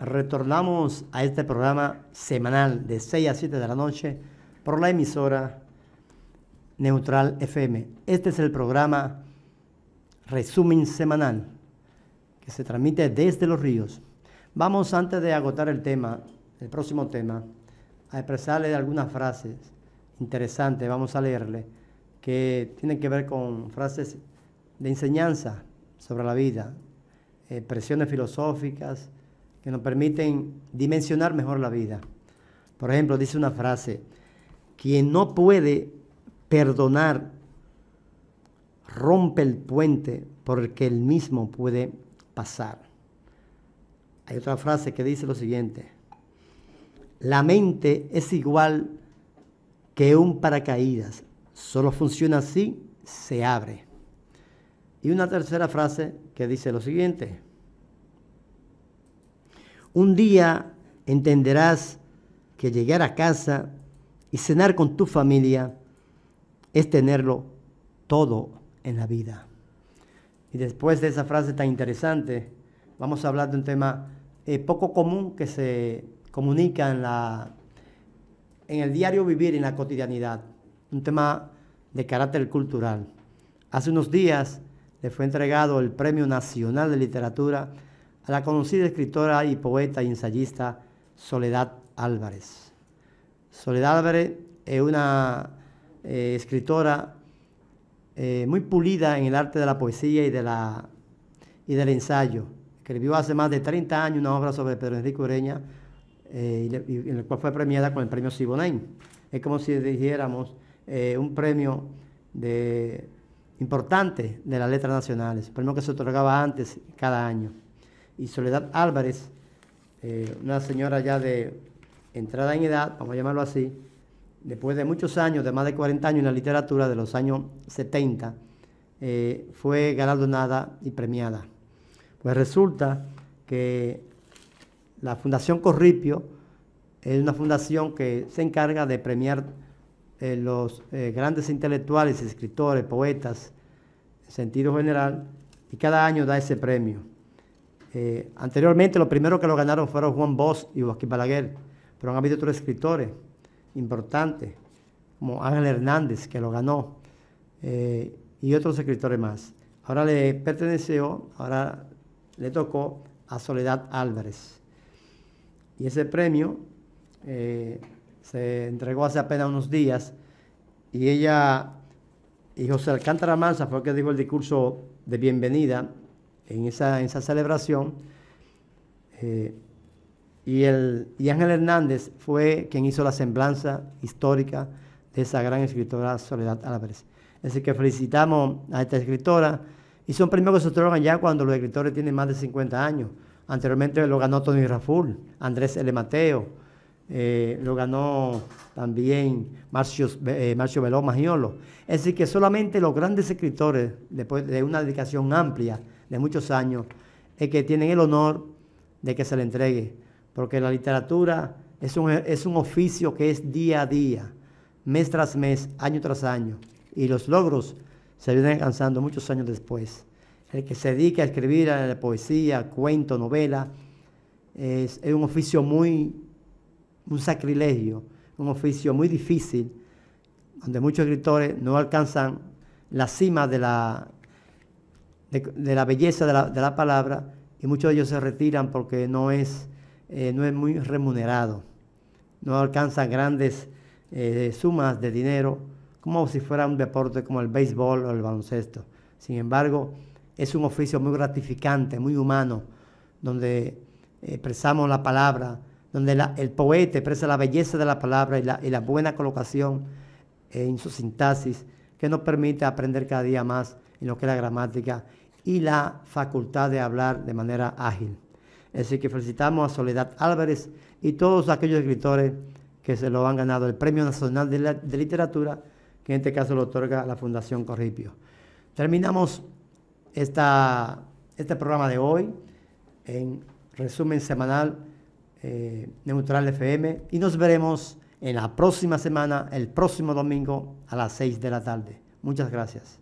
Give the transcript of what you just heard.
Retornamos a este programa semanal de 6 a 7 de la noche por la emisora Neutral FM. Este es el programa Resumen Semanal que se transmite desde Los Ríos. Vamos antes de agotar el tema, el próximo tema, a expresarle algunas frases interesantes, vamos a leerle, que tienen que ver con frases de enseñanza sobre la vida, expresiones eh, filosóficas, que nos permiten dimensionar mejor la vida. Por ejemplo, dice una frase, quien no puede perdonar rompe el puente porque el mismo puede pasar. Hay otra frase que dice lo siguiente, la mente es igual que un paracaídas, solo funciona así, se abre. Y una tercera frase que dice lo siguiente, un día entenderás que llegar a casa y cenar con tu familia es tenerlo todo en la vida. Y después de esa frase tan interesante, vamos a hablar de un tema eh, poco común que se comunica en, la, en el diario vivir, en la cotidianidad. Un tema de carácter cultural. Hace unos días le fue entregado el Premio Nacional de Literatura la conocida escritora y poeta y ensayista Soledad Álvarez. Soledad Álvarez es una eh, escritora eh, muy pulida en el arte de la poesía y, de la, y del ensayo. Escribió hace más de 30 años una obra sobre Pedro Enrique Ureña, eh, y, en la cual fue premiada con el premio Sibonain. Es como si dijéramos un premio importante de las letras nacionales, premio que se otorgaba antes cada año y Soledad Álvarez, eh, una señora ya de entrada en edad, vamos a llamarlo así, después de muchos años, de más de 40 años en la literatura de los años 70, eh, fue galardonada y premiada. Pues resulta que la Fundación Corripio es una fundación que se encarga de premiar eh, los grandes intelectuales, escritores, poetas, en sentido general, y cada año da ese premio. Eh, anteriormente, los primeros que lo ganaron fueron Juan Bosch y Joaquín Balaguer, pero han habido otros escritores importantes, como Ángel Hernández, que lo ganó, eh, y otros escritores más. Ahora le perteneció, ahora le tocó a Soledad Álvarez. Y ese premio eh, se entregó hace apenas unos días y ella y José Alcántara Mansa fue el que dijo el discurso de bienvenida en esa, en esa celebración. Eh, y, el, y Ángel Hernández fue quien hizo la semblanza histórica de esa gran escritora Soledad Álvarez. Es decir, que felicitamos a esta escritora. Y son premios que se otorgan ya cuando los escritores tienen más de 50 años. Anteriormente lo ganó Tony Raful, Andrés L. Mateo, eh, lo ganó también Marcio, eh, Veló Magiolo. Es decir, que solamente los grandes escritores, después de una dedicación amplia de muchos años, es que tienen el honor de que se le entregue, porque la literatura es un, es un oficio que es día a día, mes tras mes, año tras año, y los logros se vienen alcanzando muchos años después. El que se dedica a escribir la poesía, cuento, novela, es, es un oficio muy un sacrilegio, un oficio muy difícil, donde muchos escritores no alcanzan la cima de la, de, la belleza de la, palabra y muchos de ellos se retiran porque no es, eh, no es muy remunerado, no alcanzan grandes eh, sumas de dinero, como si fuera un deporte como el béisbol o el baloncesto. Sin embargo, es un oficio muy gratificante, muy humano, donde expresamos la palabra, donde el poeta expresa la belleza de la palabra y la, buena colocación eh, en su sintaxis, que nos permite aprender cada día más en lo que es la gramática y la facultad de hablar de manera ágil. Así que felicitamos a Soledad Álvarez y todos aquellos escritores que se lo han ganado el Premio Nacional de, Literatura, que en este caso lo otorga la Fundación Corripio. Terminamos este programa de hoy en resumen semanal eh, Neutral FM y nos veremos en la próxima semana, el próximo domingo a las 6 de la tarde. Muchas gracias.